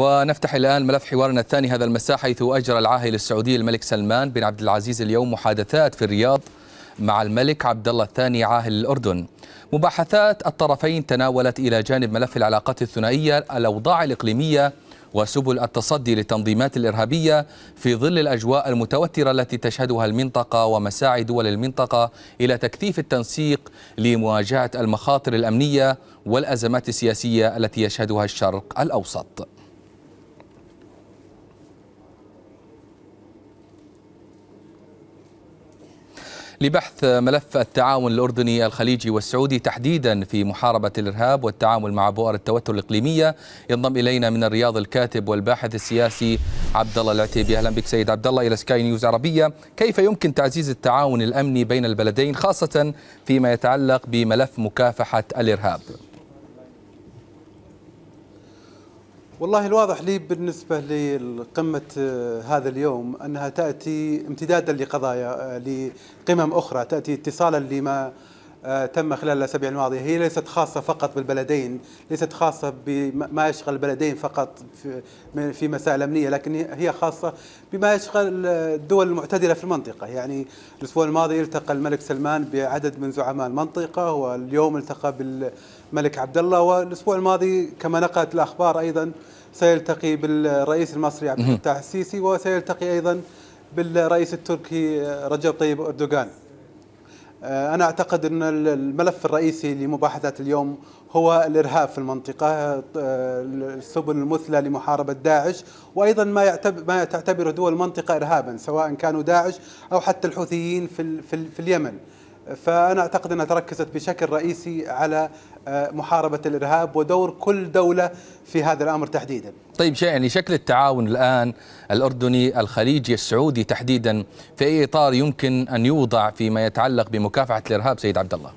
ونفتح الآن ملف حوارنا الثاني هذا المساء حيث أجرى العاهل السعودي الملك سلمان بن عبد العزيز اليوم محادثات في الرياض مع الملك عبد الله الثاني عاهل الأردن مباحثات الطرفين تناولت إلى جانب ملف العلاقات الثنائية الأوضاع الإقليمية وسبل التصدي للتنظيمات الإرهابية في ظل الأجواء المتوترة التي تشهدها المنطقة ومساعي دول المنطقة إلى تكثيف التنسيق لمواجهة المخاطر الأمنية والأزمات السياسية التي يشهدها الشرق الأوسط لبحث ملف التعاون الأردني الخليجي والسعودي تحديدا في محاربة الإرهاب والتعامل مع بؤر التوتر الإقليمية ينضم إلينا من الرياض الكاتب والباحث السياسي عبد الله العتيبي أهلا بك سيد عبد الله إلى سكاي نيوز عربية كيف يمكن تعزيز التعاون الأمني بين البلدين خاصة فيما يتعلق بملف مكافحة الإرهاب والله الواضح لي بالنسبة لقمة آه، هذا اليوم أنها تأتي امتدادا لقضايا آه، لقمم أخرى تأتي اتصالا لما آه، تم خلال الأسابيع الماضية هي ليست خاصة فقط بالبلدين ليست خاصة بما يشغل البلدين فقط في مسائل أمنية لكن هي خاصة بما يشغل الدول المعتدلة في المنطقة يعني الأسبوع الماضي التقى الملك سلمان بعدد من زعماء المنطقة واليوم التقى بال ملك عبد الله والاسبوع الماضي كما نقلت الاخبار ايضا سيلتقي بالرئيس المصري عبد الفتاح السيسي وسيلتقي ايضا بالرئيس التركي رجب طيب اردوغان. آه، انا اعتقد ان الملف الرئيسي لمباحثات اليوم هو الارهاب في المنطقه آه، السبل المثلى لمحاربه داعش وايضا ما ما تعتبره دول المنطقه ارهابا سواء كانوا داعش او حتى الحوثيين في, في اليمن. فأنا أعتقد أنها تركزت بشكل رئيسي على آه، محاربة الإرهاب ودور كل دولة في هذا الأمر تحديدا طيب يعني شكل التعاون الآن الأردني الخليجي السعودي تحديدا في أي إطار يمكن أن يوضع فيما يتعلق بمكافحة الإرهاب سيد عبد الله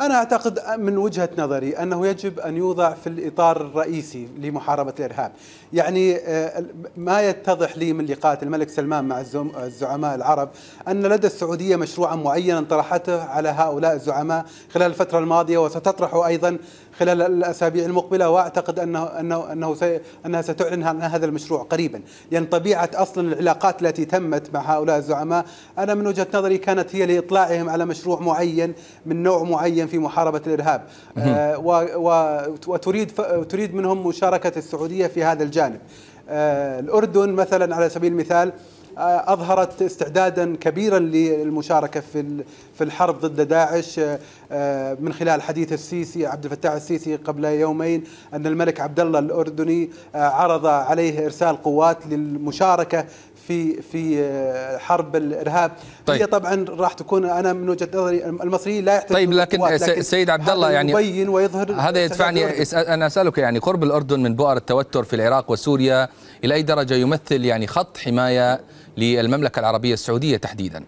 أنا أعتقد من وجهة نظري أنه يجب أن يوضع في الإطار الرئيسي لمحاربة الإرهاب يعني آه، ما يتضح لي من لقاءات الملك سلمان مع الزعماء العرب أن لدى السعودية مشروعا معينا طرحته على هؤلاء الزعماء خلال الفترة الماضية وستطرح أيضا خلال الاسابيع المقبله واعتقد انه انه انه سي انها ستعلن عن هذا المشروع قريبا، لان يعني طبيعه اصلا العلاقات التي تمت مع هؤلاء الزعماء انا من وجهه نظري كانت هي لاطلاعهم على مشروع معين من نوع معين في محاربه الارهاب آه وتريد تريد منهم مشاركه السعوديه في هذا الجانب. آه الاردن مثلا على سبيل المثال أظهرت استعدادا كبيرا للمشاركة في في الحرب ضد داعش آه، آه، من خلال حديث السيسي عبد الفتاح السيسي قبل يومين أن الملك عبد الله الأردني آه، عرض عليه إرسال قوات للمشاركة في في آه، حرب الارهاب طيب. هي طبعا راح تكون انا من وجهه نظري المصريين لا يحتاجون طيب لكن, لكن سيد عبد الله يعني يبين ويظهر هذا يدفعني أسأل انا اسالك يعني قرب الاردن من بؤر التوتر في العراق وسوريا الى اي درجه يمثل يعني خط حمايه للمملكه العربيه السعوديه تحديدا؟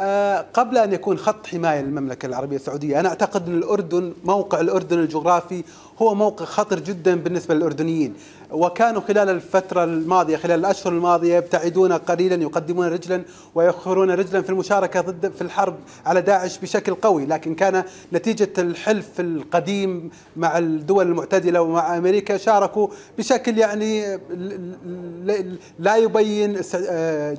آه، قبل ان يكون خط حمايه للمملكه العربيه السعوديه، انا اعتقد ان الاردن موقع الاردن الجغرافي هو موقف خطر جدا بالنسبة للأردنيين وكانوا خلال الفترة الماضية خلال الأشهر الماضية يبتعدون قليلا يقدمون رجلا ويخرون رجلا في المشاركة ضد في الحرب على داعش بشكل قوي لكن كان نتيجة الحلف القديم مع الدول المعتدلة ومع أمريكا شاركوا بشكل يعني لا يبين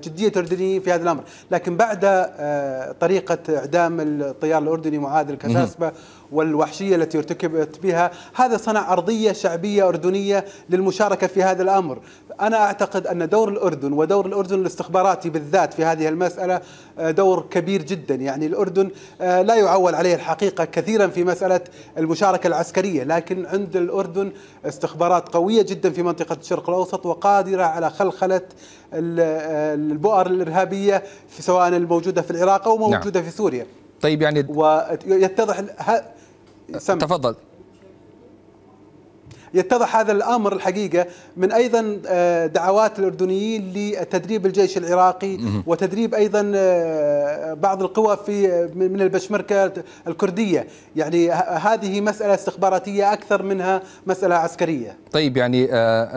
جدية الأردنيين في هذا الأمر لكن بعد آه، طريقة إعدام الطيار الأردني معاذ الكشاسبة والوحشية التي ارتكبت بها هذا صنع أرضية شعبية أردنية للمشاركة في هذا الأمر أنا أعتقد أن دور الأردن ودور الأردن الاستخباراتي بالذات في هذه المسألة آه، دور كبير جدا يعني الأردن آه، لا يعول عليه الحقيقة كثيرا في مسألة المشاركة العسكرية لكن عند الأردن استخبارات قوية جدا في منطقة الشرق الأوسط وقادرة على خلخلة آه، البؤر الإرهابية سواء الموجودة في العراق أو نعم. موجودة نعم. في سوريا طيب يعني ويتضح ه... سم... تفضل يتضح هذا الامر الحقيقه من ايضا آه، دعوات الاردنيين لتدريب الجيش العراقي وتدريب ايضا آه، بعض القوى في آه، من البشمركه الكرديه، يعني هذه مساله استخباراتيه اكثر منها مساله عسكريه. طيب يعني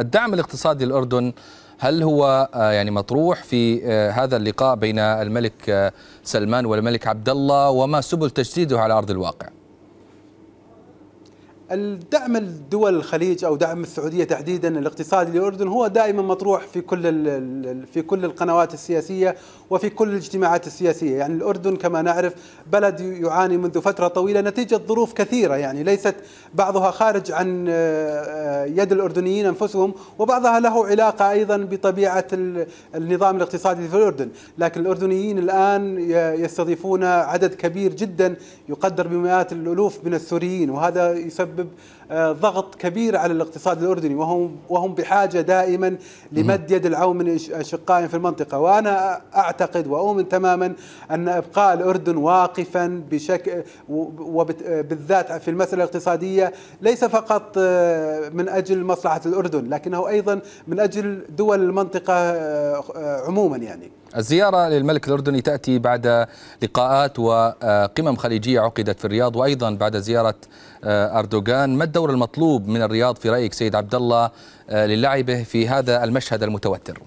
الدعم الاقتصادي للاردن هل هو آه، يعني مطروح في آه، هذا اللقاء بين الملك آه، سلمان والملك عبد الله وما سبل تجسيده على ارض الواقع؟ الدعم الدول الخليج او دعم السعوديه تحديدا الاقتصادي للاردن هو دائما مطروح في كل في كل القنوات السياسيه وفي كل الاجتماعات السياسيه، يعني الاردن كما نعرف بلد يعاني منذ فتره طويله نتيجه ظروف كثيره يعني ليست بعضها خارج عن آه، يد الاردنيين انفسهم وبعضها له علاقه ايضا بطبيعه النظام الاقتصادي في الاردن، لكن الاردنيين الان يستضيفون عدد كبير جدا يقدر بمئات الالوف من السوريين وهذا يسبب يسبب آه، ضغط كبير على الاقتصاد الاردني وهم وهم بحاجه دائما لمد يد العون من اشقائهم في المنطقه وانا اعتقد واؤمن تماما ان ابقاء الاردن واقفا بشكل وبالذات في المساله الاقتصاديه ليس فقط آه، من اجل مصلحه الاردن لكنه ايضا من اجل دول المنطقه آه، عموما يعني الزيارة للملك الأردني تأتي بعد لقاءات وقمم خليجية عقدت في الرياض وأيضا بعد زيارة أردوغان جورجان ما الدور المطلوب من الرياض في رايك سيد عبد الله آه، للعبه في هذا المشهد المتوتر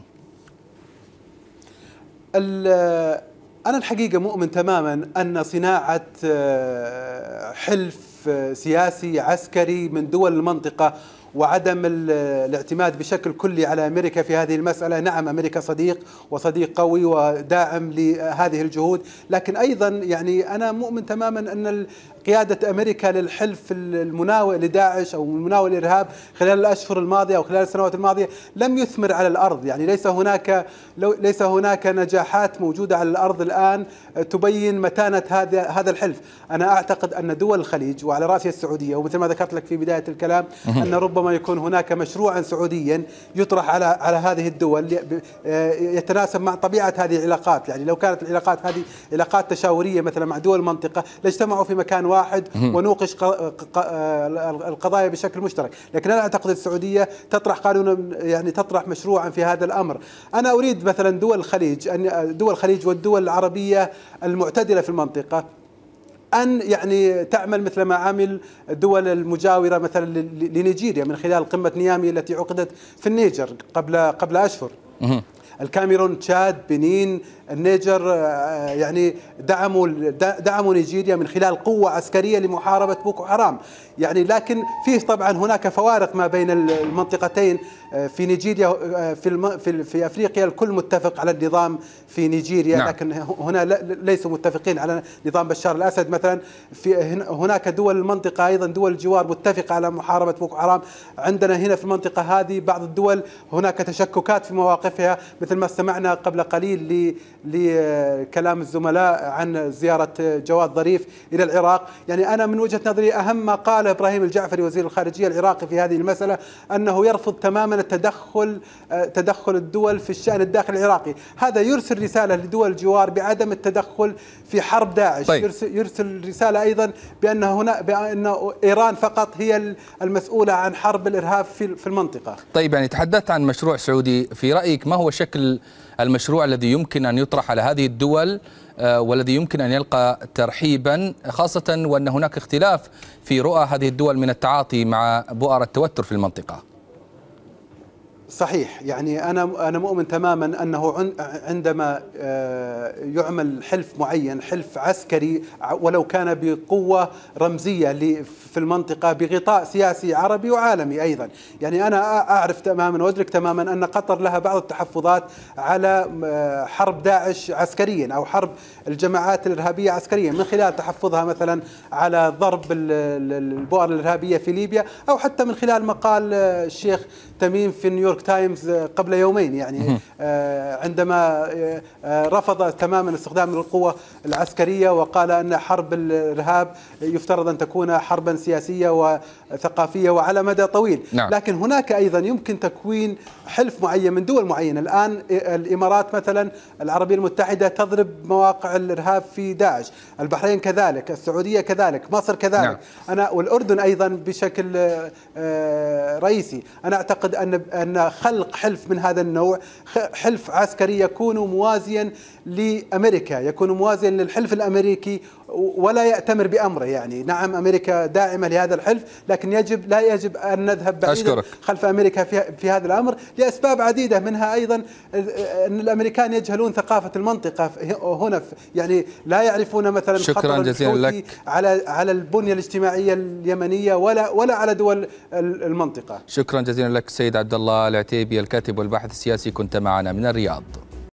أنا الحقيقة مؤمن تماما أن صناعة آه، حلف آه، سياسي عسكري من دول المنطقة وعدم الاعتماد بشكل كلي على امريكا في هذه المساله، نعم امريكا صديق وصديق قوي وداعم لهذه الجهود، لكن ايضا يعني انا مؤمن تماما ان قيادة أمريكا للحلف المناوئ لداعش أو المناوئ للإرهاب خلال الأشهر الماضية أو خلال السنوات الماضية لم يثمر على الأرض يعني ليس هناك لو ليس هناك نجاحات موجودة على الأرض الآن تبين متانة هذا هذا الحلف أنا أعتقد أن دول الخليج وعلى رأسها السعودية ومثل ما ذكرت لك في بداية الكلام أن ربما يكون هناك مشروعا سعوديا يطرح على على هذه الدول آه، يتناسب مع طبيعة هذه العلاقات يعني لو كانت العلاقات هذه علاقات تشاورية مثلا مع دول المنطقة لاجتمعوا في مكان واحد واحد ونوقش آه، القضايا بشكل مشترك لكن أنا أعتقد السعودية تطرح قانونا يعني تطرح مشروعا في هذا الأمر أنا أريد مثلا دول الخليج أن دول الخليج والدول العربية المعتدلة في المنطقة أن يعني تعمل مثل ما عمل الدول المجاورة مثلا لنيجيريا من خلال قمة نيامي التي عقدت في النيجر قبل قبل أشهر الكاميرون تشاد بنين النيجر آه، يعني دعموا دعموا نيجيريا من خلال قوه عسكريه لمحاربه بوكو حرام يعني لكن فيه طبعا هناك فوارق ما بين المنطقتين آه، في نيجيريا آه، في في, في افريقيا الكل متفق على النظام في نيجيريا نعم. لكن هنا ليسوا متفقين على نظام بشار الاسد مثلا في هناك دول المنطقه ايضا دول الجوار متفقه على محاربه بوكو حرام عندنا هنا في المنطقه هذه بعض الدول هناك تشككات في مواقفها مثل ما سمعنا قبل قليل لكلام الزملاء عن زيارة جواد ظريف إلى العراق يعني أنا من وجهة نظري أهم ما قاله إبراهيم الجعفري وزير الخارجية العراقي في هذه المسألة أنه يرفض تماما التدخل آه، تدخل الدول في الشأن الداخلي العراقي هذا يرسل رسالة لدول الجوار بعدم التدخل في حرب داعش طيب. يرسل, يرسل رسالة أيضا بأن هنا بأن إيران فقط هي المسؤولة عن حرب الإرهاب في المنطقة طيب يعني تحدثت عن مشروع سعودي في رأيك ما هو شكل المشروع الذي يمكن أن يطرح على هذه الدول آه، والذي يمكن أن يلقى ترحيبا خاصة وأن هناك اختلاف في رؤى هذه الدول من التعاطي مع بؤر التوتر في المنطقة صحيح يعني انا انا مؤمن تماما انه عندما آه، يعمل حلف معين حلف عسكري ولو كان بقوه رمزيه في المنطقه بغطاء سياسي عربي وعالمي ايضا يعني انا اعرف تماما وادرك تماما ان قطر لها بعض التحفظات على حرب داعش عسكريا او حرب الجماعات الارهابيه عسكريا من خلال تحفظها مثلا على ضرب البؤر الارهابيه في ليبيا او حتى من خلال مقال آه، الشيخ تميم في نيويورك نيويورك تايمز آه، قبل يومين يعني آه، عندما آه، رفض تماما استخدام القوة العسكرية وقال أن حرب الإرهاب يفترض أن تكون حربا سياسية وثقافية وعلى مدى طويل نعم. لكن هناك أيضا يمكن تكوين حلف معين من دول معينة الآن الإمارات مثلا العربية المتحدة تضرب مواقع الإرهاب في داعش البحرين كذلك السعودية كذلك مصر كذلك نعم. أنا والأردن أيضا بشكل رئيسي أنا أعتقد أن أن خلق حلف من هذا النوع حلف عسكري يكون موازيا لامريكا يكون موازيا للحلف الامريكي ولا يأتمر بأمره يعني نعم أمريكا داعمة لهذا الحلف لكن يجب لا يجب أن نذهب بعيدا أشكرك. خلف أمريكا في, في هذا الأمر لأسباب عديدة منها أيضا أن الأمريكان يجهلون ثقافة المنطقة هنا يعني لا يعرفون مثلا شكرا جزيلا لك على على البنية الاجتماعية اليمنية ولا ولا على دول المنطقة شكرا جزيلا لك سيد عبد الله العتيبي الكاتب والباحث السياسي كنت معنا من الرياض